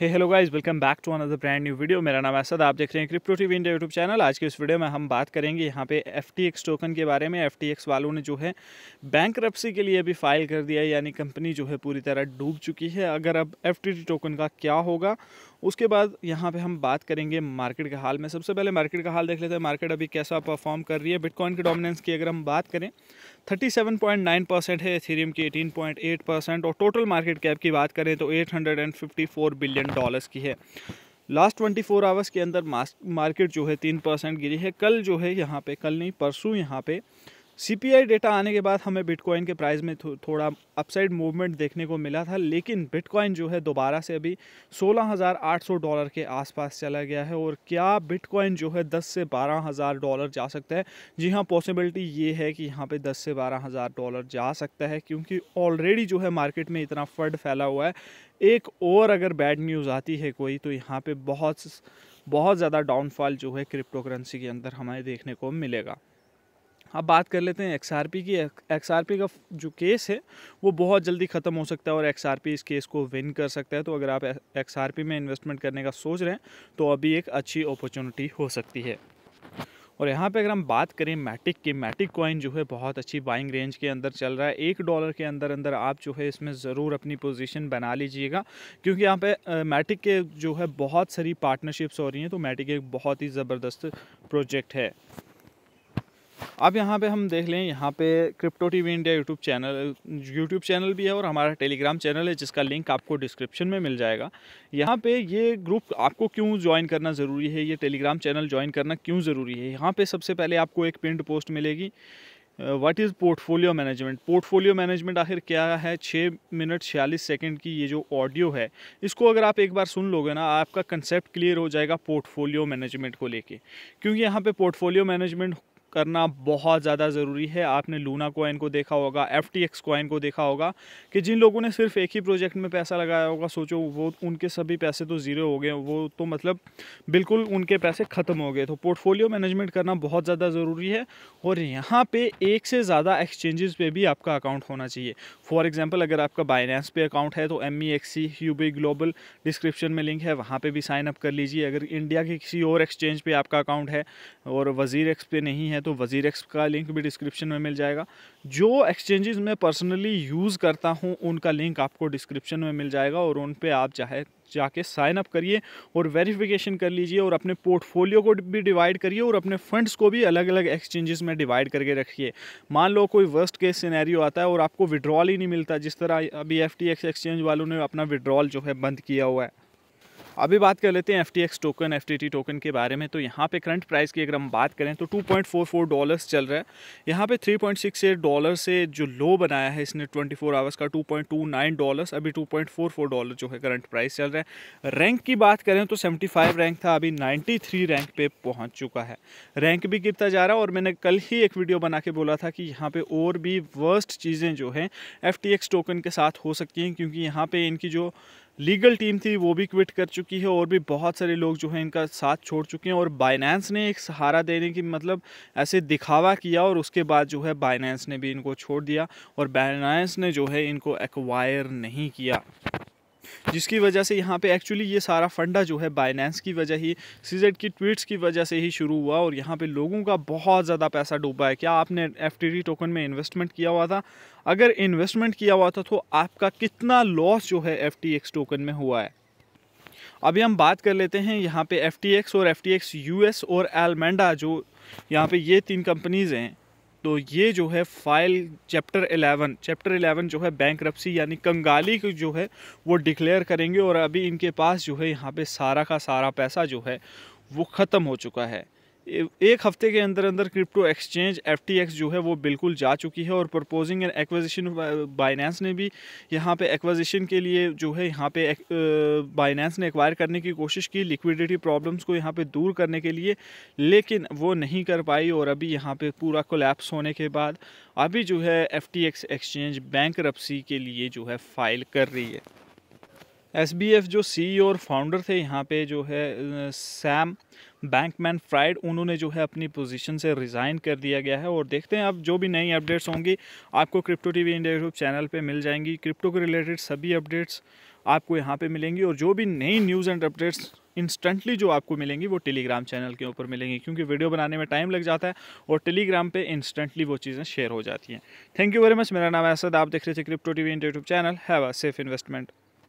hey hello guys welcome back to another brand new video मेरा नाम असद आप देख रहे हैं crypto TV India YouTube channel आज के इस वीडियो में हम बात करेंगे यहाँ पे एफ टोकन के बारे में एफ वालों ने जो है बैंक के लिए अभी फाइल कर दिया है यानी कंपनी जो है पूरी तरह डूब चुकी है अगर अब एफ टोकन का क्या होगा उसके बाद यहाँ पे हम बात करेंगे मार्केट के हाल में सबसे पहले मार्केट का हाल देख लेते हैं मार्केट अभी कैसा परफॉर्म कर रही है बिटकॉइन की डोमिनेंस की अगर हम बात करें 37.9 परसेंट है एथेरियम की 18.8 परसेंट और टोटल मार्केट कैप की बात करें तो 854 बिलियन डॉलर्स की है लास्ट ट्वेंटी फोर आवर्स के अंदर मार्केट जो है तीन परसेंट गिरी है कल जो है यहाँ पर कल नहीं परसों यहाँ पर सीपीआई डेटा आने के बाद हमें बिटकॉइन के प्राइस में थो, थोड़ा अपसाइड मूवमेंट देखने को मिला था लेकिन बिटकॉइन जो है दोबारा से अभी 16,800 डॉलर के आसपास चला गया है और क्या बिटकॉइन जो है 10 से 12,000 डॉलर जा सकता है जी हाँ पॉसिबिलिटी ये है कि यहाँ पे 10 से 12,000 डॉलर जा सकता है क्योंकि ऑलरेडी जो है मार्केट में इतना फंड फैला हुआ है एक और अगर बैड न्यूज़ आती है कोई तो यहाँ पर बहुत बहुत ज़्यादा डाउनफॉल जो है क्रिप्टो करेंसी के अंदर हमें देखने को मिलेगा अब बात कर लेते हैं एक्सआरपी की एक्सआरपी का जो केस है वो बहुत जल्दी ख़त्म हो सकता है और एक्सआरपी इस केस को विन कर सकता है तो अगर आप एक्सआरपी में इन्वेस्टमेंट करने का सोच रहे हैं तो अभी एक अच्छी अपॉर्चुनिटी हो सकती है और यहाँ पे अगर हम बात करें मैटिक की मैटिक कॉइन जो है बहुत अच्छी बाइंग रेंज के अंदर चल रहा है एक डॉलर के अंदर अंदर आप जो है इसमें ज़रूर अपनी पोजीशन बना लीजिएगा क्योंकि यहाँ पे मैटिक के जो है बहुत सारी पार्टनरशिप्स हो रही हैं तो मैटिक एक बहुत ही ज़बरदस्त प्रोजेक्ट है अब यहाँ पे हम देख लें यहाँ पे crypto TV India YouTube channel YouTube channel भी है और हमारा टेलीग्राम चैनल है जिसका लिंक आपको डिस्क्रिप्शन में मिल जाएगा यहाँ पे ये ग्रुप आपको क्यों ज्वाइन करना ज़रूरी है ये टेलीग्राम चैनल ज्वाइन करना क्यों ज़रूरी है यहाँ पर सबसे पहले आपको एक प्रिंट पोस्ट मिलेगी what is portfolio management portfolio management आखिर क्या है छः मिनट छियालीस सेकंड की ये जो ऑडियो है इसको अगर आप एक बार सुन लोगे ना आपका कंसेप्ट क्लियर हो जाएगा पोर्टफोलियो मैनेजमेंट को लेके क्योंकि यहाँ पे पोर्टफोलियो मैनेजमेंट करना बहुत ज़्यादा ज़रूरी है आपने लूना कॉइन को देखा होगा एफ टी एक्स कॉइन को देखा होगा कि जिन लोगों ने सिर्फ एक ही प्रोजेक्ट में पैसा लगाया होगा सोचो वो उनके सभी पैसे तो ज़ीरो हो गए वो तो मतलब बिल्कुल उनके पैसे ख़त्म हो गए तो पोर्टफोलियो मैनेजमेंट करना बहुत ज़्यादा ज़रूरी है और यहाँ पर एक से ज़्यादा एक्सचेंजेस पर भी आपका अकाउंट होना चाहिए फॉर एग्ज़ाम्पल अगर आपका बाइनेंस पे अकाउंट है तो M E X C U B global description में लिंक है वहाँ पर भी साइन अप कर लीजिए अगर इंडिया के किसी और एक्सचेंज पर आपका अकाउंट है और वज़ीर एक्स पे नहीं है हैं तो वजी एक्स का लिंक भी डिस्क्रिप्शन में मिल जाएगा जो एक्सचेंजेस मैं पर्सनली यूज़ करता हूँ उनका लिंक आपको डिस्क्रिप्शन में मिल जाएगा और उन पर आप चाहे जाके साइन अप करिए और वेरिफिकेशन कर लीजिए और अपने पोर्टफोलियो को भी डिवाइड करिए और अपने फंड्स को भी अलग अलग एक्सचेंजेस में डिवाइड करके रखिए मान लो कोई वर्स्ट केस सिनेरियो आता है और आपको विड्रॉल ही नहीं मिलता जिस तरह अभी एफ एक्सचेंज वालों ने अपना विड्रॉल जो है बंद किया हुआ है अभी बात कर लेते हैं एफ टोकन एफ टोकन के बारे में तो यहाँ पे करंट प्राइस की अगर हम बात करें तो 2.44 डॉलर्स चल रहा है यहाँ पे 3.68 डॉलर से जो लो बनाया है इसने 24 आवर्स का 2.29 डॉलर्स अभी 2.44 डॉलर जो है करंट प्राइस चल रहा है रैंक की बात करें तो 75 रैंक था अभी 93 रैंक पे पहुँच चुका है रैंक भी गिरता जा रहा है और मैंने कल ही एक वीडियो बना के बोला था कि यहाँ पर और भी वर्स्ट चीज़ें जो हैं एफ टोकन के साथ हो सकती हैं क्योंकि यहाँ पर इनकी जो लीगल टीम थी वो भी क्विट कर चुकी है और भी बहुत सारे लोग जो हैं इनका साथ छोड़ चुके हैं और बाइनेंस ने एक सहारा देने की मतलब ऐसे दिखावा किया और उसके बाद जो है बाइनेंस ने भी इनको छोड़ दिया और बाइनेंस ने जो है इनको एक्वायर नहीं किया जिसकी वजह से यहाँ पे एक्चुअली ये सारा फंडा जो है बाइनेंस की वजह ही सीजेड की ट्वीट्स की वजह से ही शुरू हुआ और यहाँ पे लोगों का बहुत ज़्यादा पैसा डूबा है क्या आपने एफ टोकन में इन्वेस्टमेंट किया हुआ था अगर इन्वेस्टमेंट किया हुआ था तो आपका कितना लॉस जो है एफ टोकन में हुआ है अभी हम बात कर लेते हैं यहाँ पे एफ और एफ टी और एलमेंडा जो यहाँ पे ये तीन कंपनीज़ हैं तो ये जो है फाइल चैप्टर 11 चैप्टर 11 जो है बैंक यानी कंगाली की जो है वो डिक्लेयर करेंगे और अभी इनके पास जो है यहाँ पे सारा का सारा पैसा जो है वो ख़त्म हो चुका है एक हफ्ते के अंदर अंदर क्रिप्टो एक्सचेंज एफ जो है वो बिल्कुल जा चुकी है और प्रपोजिंग एंड एक्विजिशन बाइनेंस ने भी यहाँ पे एक्विजिशन के लिए जो है यहाँ पे बाइनेंस uh, ने एक्वायर करने की कोशिश की लिक्विडिटी प्रॉब्लम्स को यहाँ पे दूर करने के लिए लेकिन वो नहीं कर पाई और अभी यहाँ पे पूरा कोलैप्स होने के बाद अभी जो है एफ एक्सचेंज बैंक के लिए जो है फाइल कर रही है एस जो सी e और फाउंडर थे यहाँ पे जो है सैम बैंकमैन फ्राइड उन्होंने जो है अपनी पोजीशन से रिज़ाइन कर दिया गया है और देखते हैं अब जो भी नई अपडेट्स होंगी आपको crypto TV India YouTube channel पे मिल जाएंगी क्रिप्टो के रिलेटेड सभी अपडेट्स आपको यहाँ पे मिलेंगी और जो भी नई न्यूज़ एंड अपडेट्स इंस्टेंटली जो आपको मिलेंगी वो टेलीग्राम चैनल के ऊपर मिलेंगी क्योंकि वीडियो बनाने में टाइम लग जाता है और टेलीग्राम पर इंस्टेंटली वो चीज़ें शेयर हो जाती हैं थैंक यू वेरी मच मेरा नाम है असद आप देख रहे थे crypto T V India YouTube channel have a safe investment